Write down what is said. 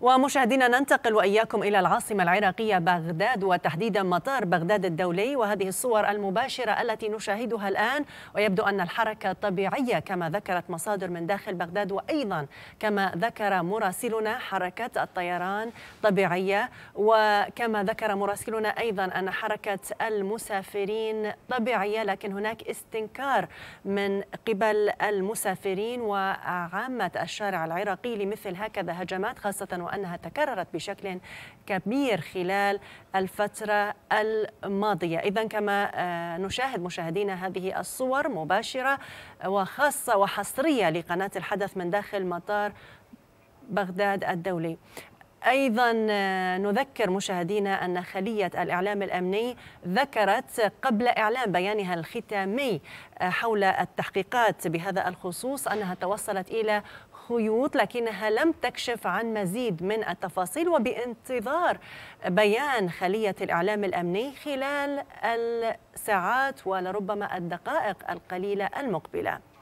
ومشاهدينا ننتقل وإياكم إلى العاصمة العراقية بغداد وتحديدا مطار بغداد الدولي وهذه الصور المباشرة التي نشاهدها الآن ويبدو أن الحركة طبيعية كما ذكرت مصادر من داخل بغداد وأيضا كما ذكر مراسلنا حركة الطيران طبيعية وكما ذكر مراسلنا أيضا أن حركة المسافرين طبيعية لكن هناك استنكار من قبل المسافرين وعامة الشارع العراقي لمثل هكذا هجمات خاصة وأنها تكررت بشكل كبير خلال الفترة الماضية إذا كما آه، نشاهد مشاهدينا هذه الصور مباشرة آه، وخاصة وحصرية لقناة الحدث من داخل مطار بغداد الدولي ايضا آه، نذكر مشاهدينا ان خليه الاعلام الامني ذكرت قبل اعلان بيانها الختامي آه، حول التحقيقات بهذا الخصوص انها توصلت الى خيوط لكنها لم تكشف عن مزيد من التفاصيل وبانتظار بيان خليه الاعلام الامني خلال الساعات ولربما الدقائق القليله المقبله